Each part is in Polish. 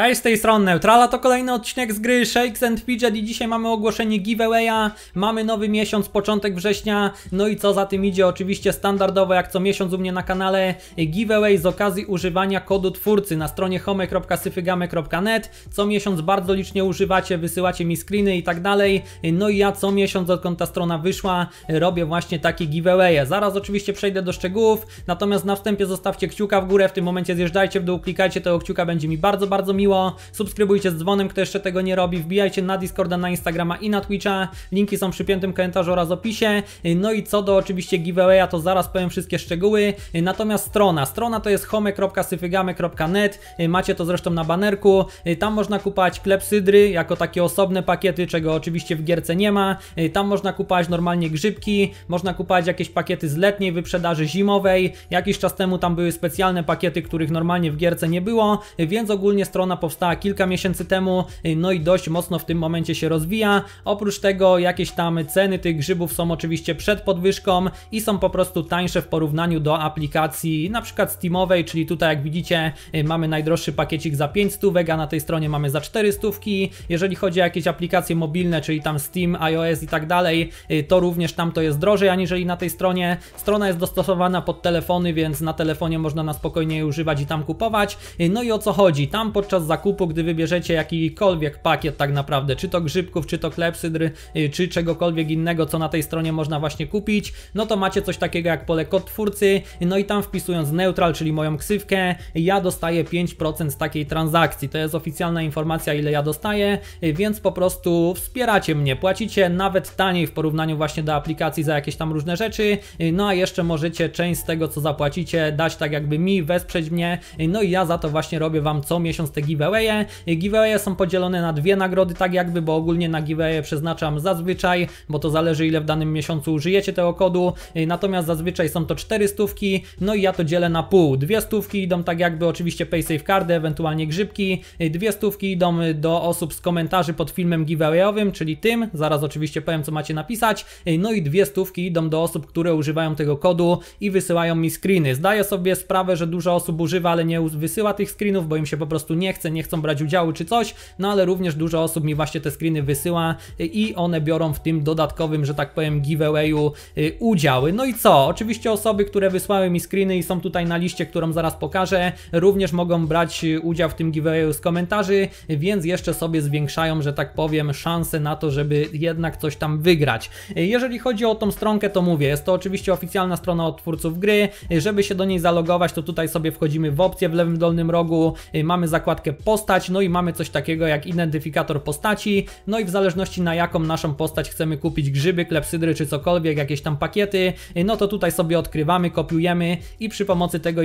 Hej, z tej strony Neutrala, to kolejny odcinek z gry Shakes and Fidget i dzisiaj mamy ogłoszenie giveawaya, mamy nowy miesiąc, początek września, no i co za tym idzie, oczywiście standardowo jak co miesiąc u mnie na kanale giveaway z okazji używania kodu twórcy na stronie home.syfygame.net, co miesiąc bardzo licznie używacie, wysyłacie mi screeny i tak dalej, no i ja co miesiąc odkąd ta strona wyszła robię właśnie takie giveawaye, zaraz oczywiście przejdę do szczegółów, natomiast na wstępie zostawcie kciuka w górę, w tym momencie zjeżdżajcie w dół, klikajcie tego kciuka, będzie mi bardzo, bardzo miło miło. Subskrybujcie z dzwonem, kto jeszcze tego nie robi. Wbijajcie na Discorda, na Instagrama i na Twitcha. Linki są przy piętym komentarzu oraz opisie. No i co do oczywiście giveawaya, to zaraz powiem wszystkie szczegóły. Natomiast strona. Strona to jest home.syfygamy.net. Macie to zresztą na banerku. Tam można kupować klepsydry jako takie osobne pakiety, czego oczywiście w gierce nie ma. Tam można kupować normalnie grzybki, można kupować jakieś pakiety z letniej wyprzedaży, zimowej. Jakiś czas temu tam były specjalne pakiety, których normalnie w gierce nie było, więc ogólnie strona ona powstała kilka miesięcy temu, y, no i dość mocno w tym momencie się rozwija. Oprócz tego jakieś tam ceny tych grzybów są oczywiście przed podwyżką i są po prostu tańsze w porównaniu do aplikacji na przykład Steamowej, czyli tutaj jak widzicie y, mamy najdroższy pakiecik za 5 stówek, a na tej stronie mamy za 4 stówki. Jeżeli chodzi o jakieś aplikacje mobilne, czyli tam Steam, iOS i tak dalej, y, to również tam to jest drożej aniżeli na tej stronie. Strona jest dostosowana pod telefony, więc na telefonie można na spokojnie je używać i tam kupować. No i o co chodzi? Tam podczas podczas zakupu, gdy wybierzecie jakikolwiek pakiet tak naprawdę, czy to grzybków, czy to klepsydr, y, czy czegokolwiek innego, co na tej stronie można właśnie kupić, no to macie coś takiego jak pole kod twórcy, no i tam wpisując neutral, czyli moją ksywkę, ja dostaję 5% z takiej transakcji. To jest oficjalna informacja, ile ja dostaję, y, więc po prostu wspieracie mnie, płacicie nawet taniej w porównaniu właśnie do aplikacji za jakieś tam różne rzeczy, y, no a jeszcze możecie część z tego, co zapłacicie, dać tak jakby mi, wesprzeć mnie, no i ja za to właśnie robię Wam co miesiąc te giveawaye. Giveawaye są podzielone na dwie nagrody, tak jakby, bo ogólnie na giveawaye przeznaczam zazwyczaj, bo to zależy ile w danym miesiącu użyjecie tego kodu, natomiast zazwyczaj są to cztery stówki, no i ja to dzielę na pół. Dwie stówki idą tak jakby oczywiście paysafe kardy, ewentualnie grzybki, dwie stówki idą do osób z komentarzy pod filmem giveawayowym, czyli tym, zaraz oczywiście powiem co macie napisać, no i dwie stówki idą do osób, które używają tego kodu i wysyłają mi screeny. Zdaję sobie sprawę, że dużo osób używa, ale nie wysyła tych screenów, bo im się po prostu nie chce chce, nie chcą brać udziału czy coś, no ale również dużo osób mi właśnie te screeny wysyła i one biorą w tym dodatkowym, że tak powiem, giveawayu y, udziały. No i co? Oczywiście osoby, które wysłały mi screeny i są tutaj na liście, którą zaraz pokażę, również mogą brać y, udział w tym giveawayu z komentarzy, więc jeszcze sobie zwiększają, że tak powiem, szanse na to, żeby jednak coś tam wygrać. Y, jeżeli chodzi o tą stronkę, to mówię, jest to oczywiście oficjalna strona od twórców gry. Żeby się do niej zalogować, to tutaj sobie wchodzimy w opcję w lewym dolnym rogu, mamy zakładkę postać, no i mamy coś takiego jak identyfikator postaci, no i w zależności na jaką naszą postać chcemy kupić grzyby, klepsydry czy cokolwiek, jakieś tam pakiety, y, no to tutaj sobie odkrywamy, kopiujemy i przy pomocy tego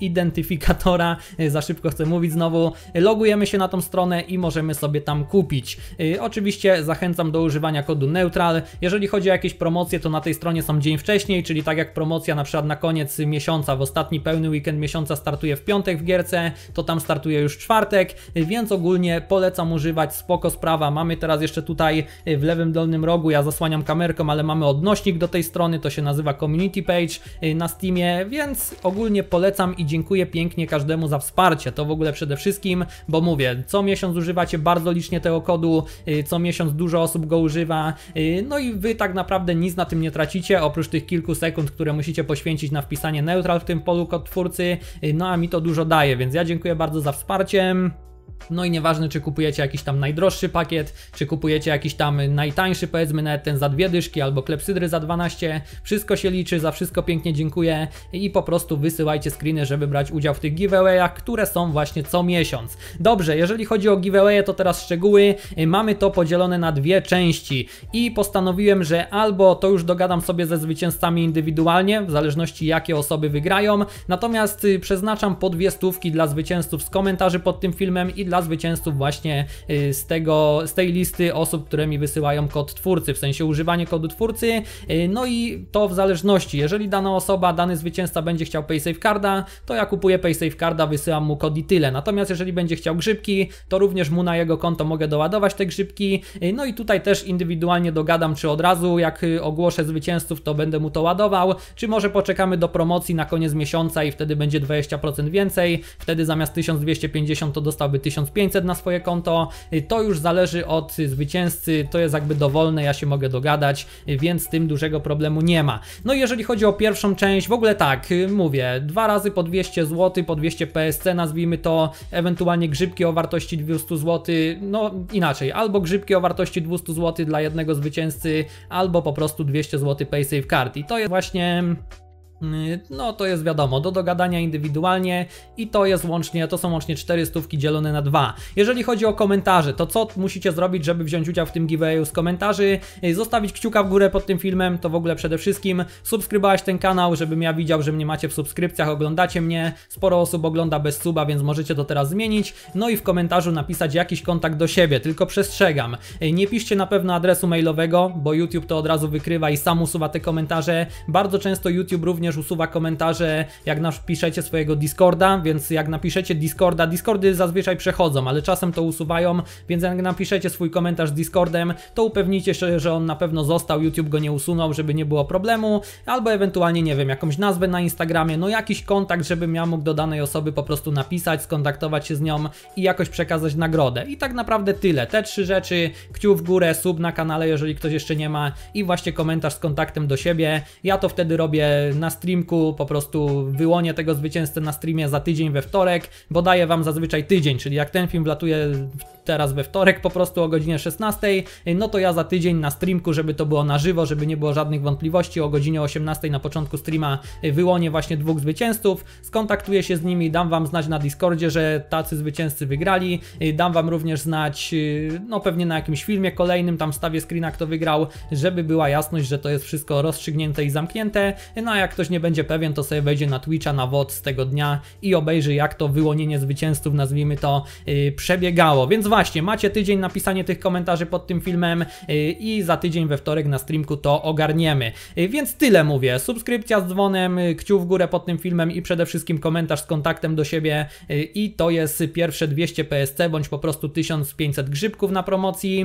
identyfikatora, y, za szybko chcę mówić znowu, y, logujemy się na tą stronę i możemy sobie tam kupić. Oczywiście zachęcam do używania kodu neutral. Jeżeli chodzi o jakieś promocje, to na tej stronie są dzień wcześniej, czyli tak jak promocja na przykład na koniec miesiąca, w ostatni pełny weekend miesiąca startuje w piątek w gierce, to tam startuje już czwartek, więc ogólnie polecam używać, spoko sprawa. Mamy teraz jeszcze tutaj e, w lewym dolnym rogu, ja zasłaniam kamerką, ale mamy odnośnik do tej strony, to się nazywa community page e, na Steamie, więc ogólnie polecam i dziękuję pięknie każdemu za wsparcie. To w ogóle przede wszystkim, bo mówię, co miesiąc używacie bardzo licznie tego kodu, e, co miesiąc dużo osób go używa, no i wy tak naprawdę nic na tym nie tracicie, oprócz tych kilku sekund, które musicie poświęcić na wpisanie neutral w tym polu kod twórcy, no a mi to dużo daje, więc ja dziękuję bardzo za wsparcie. um, No i nieważne, czy kupujecie jakiś tam najdroższy pakiet, czy kupujecie jakiś tam najtańszy, powiedzmy nawet ten za dwie dyszki, albo klepsydry za 12, wszystko się liczy, za wszystko pięknie dziękuję i po prostu wysyłajcie screeny, żeby brać udział w tych giveawayach, które są właśnie co miesiąc. Dobrze, jeżeli chodzi o giveawaye, to teraz szczegóły. Y, mamy to podzielone na dwie części i postanowiłem, że albo to już dogadam sobie ze zwycięzcami indywidualnie, w zależności jakie osoby wygrają, natomiast y, przeznaczam po dwie stówki dla zwycięzców z komentarzy pod tym filmem i dla zwycięzców właśnie y, z, tego, z tej listy osób, które mi wysyłają kod twórcy, w sensie używanie kodu twórcy, y, no i to w zależności, jeżeli dana osoba, dany zwycięzca będzie chciał paysafe carda, to ja kupuję paysafe carda, wysyłam mu kod i tyle, natomiast jeżeli będzie chciał grzybki, to również mu na jego konto mogę doładować te grzybki, y, no i tutaj też indywidualnie dogadam, czy od razu jak ogłoszę zwycięzców, to będę mu to ładował, czy może poczekamy do promocji na koniec miesiąca i wtedy będzie 20% więcej, wtedy zamiast 1250 to dostałby 1500 na swoje konto. Y, to już zależy od zwycięzcy, to jest jakby dowolne, ja się mogę dogadać, y, więc z tym dużego problemu nie ma. No i jeżeli chodzi o pierwszą część, w ogóle tak, y, mówię, dwa razy po 200 zł, po 200 PSC nazwijmy to, ewentualnie grzybki o wartości 200 zł, no inaczej, albo grzybki o wartości 200 zł dla jednego zwycięzcy, albo po prostu 200 zł PaySafe Card. I to jest właśnie no to jest wiadomo, do dogadania indywidualnie i to jest łącznie, to są łącznie 4 stówki dzielone na dwa. Jeżeli chodzi o komentarze, to co musicie zrobić, żeby wziąć udział w tym giveawayu z komentarzy? Y, zostawić kciuka w górę pod tym filmem, to w ogóle przede wszystkim subskrybować ten kanał, żebym ja widział, że mnie macie w subskrypcjach, oglądacie mnie. Sporo osób ogląda bez suba, więc możecie to teraz zmienić. No i w komentarzu napisać jakiś kontakt do siebie, tylko przestrzegam. Y, nie piszcie na pewno adresu mailowego, bo YouTube to od razu wykrywa i sam usuwa te komentarze. Bardzo często YouTube również również usuwa komentarze, jak napiszecie swojego Discorda, więc jak napiszecie Discorda, Discordy zazwyczaj przechodzą, ale czasem to usuwają, więc jak napiszecie swój komentarz z Discordem, to upewnijcie się, że on na pewno został, YouTube go nie usunął, żeby nie było problemu, albo ewentualnie, nie wiem, jakąś nazwę na Instagramie, no jakiś kontakt, żebym ja mógł do danej osoby po prostu napisać, skontaktować się z nią i jakoś przekazać nagrodę. I tak naprawdę tyle. Te trzy rzeczy, kciuk w górę, sub na kanale, jeżeli ktoś jeszcze nie ma i właśnie komentarz z kontaktem do siebie. Ja to wtedy robię na streamku, po prostu wyłonię tego zwycięzcę na streamie za tydzień we wtorek, bo daję Wam zazwyczaj tydzień, czyli jak ten film wlatuje teraz we wtorek po prostu o godzinie 16, no to ja za tydzień na streamku, żeby to było na żywo, żeby nie było żadnych wątpliwości, o godzinie 18 na początku streama wyłonię właśnie dwóch zwycięzców, skontaktuję się z nimi, dam Wam znać na Discordzie, że tacy zwycięzcy wygrali, dam Wam również znać, no pewnie na jakimś filmie kolejnym, tam stawię screena kto wygrał, żeby była jasność, że to jest wszystko rozstrzygnięte i zamknięte, no a jak ktoś ktoś nie będzie pewien, to sobie wejdzie na Twitcha, na VOD z tego dnia i obejrzy jak to wyłonienie zwycięzców, nazwijmy to, yy, przebiegało. Więc właśnie, macie tydzień na pisanie tych komentarzy pod tym filmem yy, i za tydzień we wtorek na streamku to ogarniemy. Yy, więc tyle mówię. Subskrypcja z dzwonem, y, kciuk w górę pod tym filmem i przede wszystkim komentarz z kontaktem do siebie y, i to jest pierwsze 200 PSC bądź po prostu 1500 grzybków na promocji.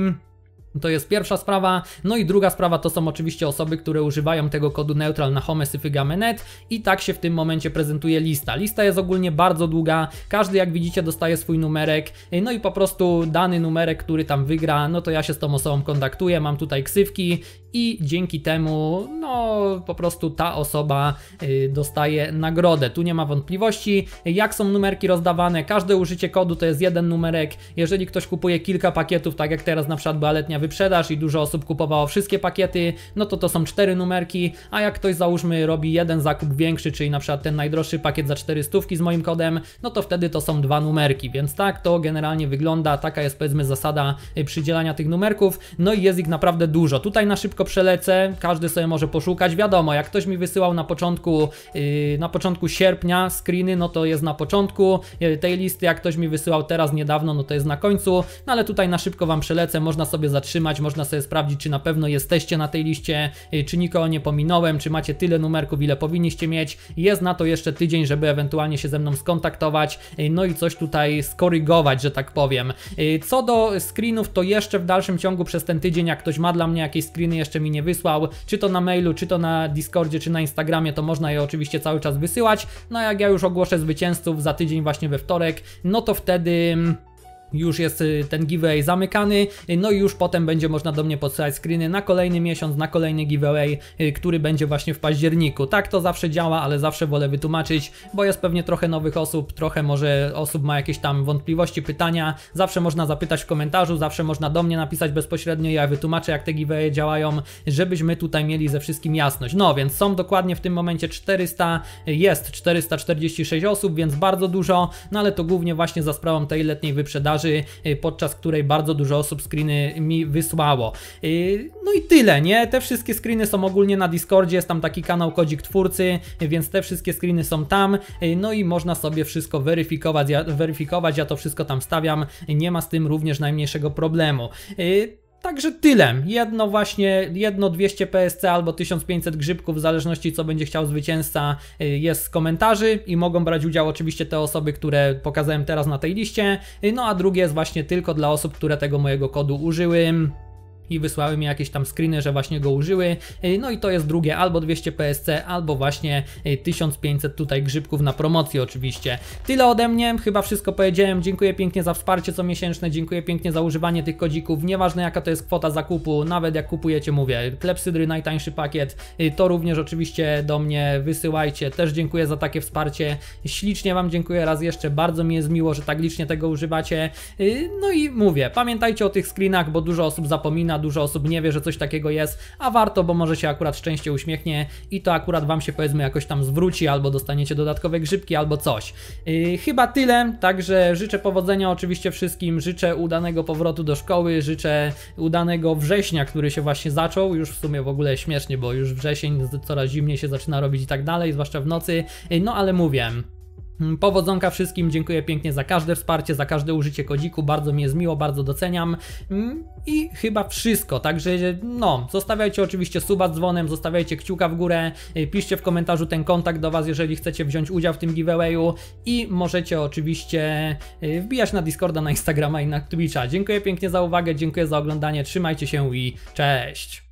To jest pierwsza sprawa. No i druga sprawa to są oczywiście osoby, które używają tego kodu neutral na homesyfygamy.net i tak się w tym momencie prezentuje lista. Lista jest ogólnie bardzo długa, każdy jak widzicie dostaje swój numerek, no i po prostu dany numerek, który tam wygra, no to ja się z tą osobą kontaktuję, mam tutaj ksywki i dzięki temu no po prostu ta osoba y, dostaje nagrodę. Tu nie ma wątpliwości, jak są numerki rozdawane, każde użycie kodu to jest jeden numerek. Jeżeli ktoś kupuje kilka pakietów, tak jak teraz na przykład była letnia wyprzedaż i dużo osób kupowało wszystkie pakiety, no to to są cztery numerki, a jak ktoś załóżmy robi jeden zakup większy, czyli na przykład ten najdroższy pakiet za 400 z moim kodem, no to wtedy to są dwa numerki, więc tak to generalnie wygląda, taka jest powiedzmy zasada y, przydzielania tych numerków, no i jest ich naprawdę dużo. Tutaj na szybko szybko przelecę, każdy sobie może poszukać. Wiadomo, jak ktoś mi wysyłał na początku, yy, na początku sierpnia screeny, no to jest na początku yy, tej listy, jak ktoś mi wysyłał teraz niedawno, no to jest na końcu, no ale tutaj na szybko Wam przelecę, można sobie zatrzymać, można sobie sprawdzić, czy na pewno jesteście na tej liście, yy, czy nikogo nie pominąłem, czy macie tyle numerków, ile powinniście mieć. Jest na to jeszcze tydzień, żeby ewentualnie się ze mną skontaktować, yy, no i coś tutaj skorygować, że tak powiem. Yy, co do screenów, to jeszcze w dalszym ciągu przez ten tydzień, jak ktoś ma dla mnie jakieś screeny jeszcze jeszcze mi nie wysłał, czy to na mailu, czy to na Discordzie, czy na Instagramie, to można je oczywiście cały czas wysyłać. No jak ja już ogłoszę zwycięzców za tydzień właśnie we wtorek, no to wtedy... Mm, już jest y, ten giveaway zamykany, y, no i już potem będzie można do mnie podsyłać screeny na kolejny miesiąc, na kolejny giveaway, y, który będzie właśnie w październiku. Tak to zawsze działa, ale zawsze wolę wytłumaczyć, bo jest pewnie trochę nowych osób, trochę może osób ma jakieś tam wątpliwości, pytania, zawsze można zapytać w komentarzu, zawsze można do mnie napisać bezpośrednio, ja wytłumaczę jak te giveaway działają, żebyśmy tutaj mieli ze wszystkim jasność. No więc są dokładnie w tym momencie 400, jest 446 osób, więc bardzo dużo, no ale to głównie właśnie za sprawą tej letniej wyprzedaży sprzedaży, y, podczas której bardzo dużo osób screeny mi wysłało. Y, no i tyle, nie? Te wszystkie screeny są ogólnie na Discordzie, jest tam taki kanał Kodzik Twórcy, więc te wszystkie screeny są tam, y, no i można sobie wszystko weryfikować, ja, weryfikować, ja to wszystko tam stawiam, nie ma z tym również najmniejszego problemu także tylem. Jedno właśnie, jedno 200 PSC albo 1500 grzybków, w zależności co będzie chciał zwycięzca, y, jest z komentarzy i mogą brać udział oczywiście te osoby, które pokazałem teraz na tej liście. Y, no a drugie jest właśnie tylko dla osób, które tego mojego kodu użyły i wysłały mi jakieś tam screeny, że właśnie go użyły. E, no i to jest drugie, albo 200 PSC, albo właśnie 1500 e, tutaj grzybków na promocji oczywiście. Tyle ode mnie, chyba wszystko powiedziałem. Dziękuję pięknie za wsparcie co miesięczne, dziękuję pięknie za używanie tych kodzików. Nieważne jaka to jest kwota zakupu, nawet jak kupujecie, mówię, klepsydry, najtańszy pakiet, e, to również oczywiście do mnie wysyłajcie. Też dziękuję za takie wsparcie. Ślicznie Wam dziękuję raz jeszcze, bardzo mi jest miło, że tak licznie tego używacie. No i mówię, pamiętajcie o tych screenach, bo dużo osób zapomina dużo osób nie wie, że coś takiego jest, a warto, bo może się akurat szczęście uśmiechnie i to akurat Wam się powiedzmy jakoś tam zwróci, albo dostaniecie dodatkowe grzybki, albo coś. Yy, chyba tyle, także życzę powodzenia oczywiście wszystkim, życzę udanego powrotu do szkoły, życzę udanego września, który się właśnie zaczął, już w sumie w ogóle śmiesznie, bo już wrzesień coraz zimniej się zaczyna robić i tak dalej, zwłaszcza w nocy, yy, no ale mówię, Mm, powodzonka wszystkim, dziękuję pięknie za każde wsparcie, za każde użycie kodziku, bardzo mi jest miło, bardzo doceniam mm, i chyba wszystko, także no, zostawiajcie oczywiście suba z dzwonem, zostawiajcie kciuka w górę, y, piszcie w komentarzu ten kontakt do Was, jeżeli chcecie wziąć udział w tym giveawayu i możecie oczywiście y, wbijać na Discorda, na Instagrama i na Twitcha. Dziękuję pięknie za uwagę, dziękuję za oglądanie, trzymajcie się i cześć!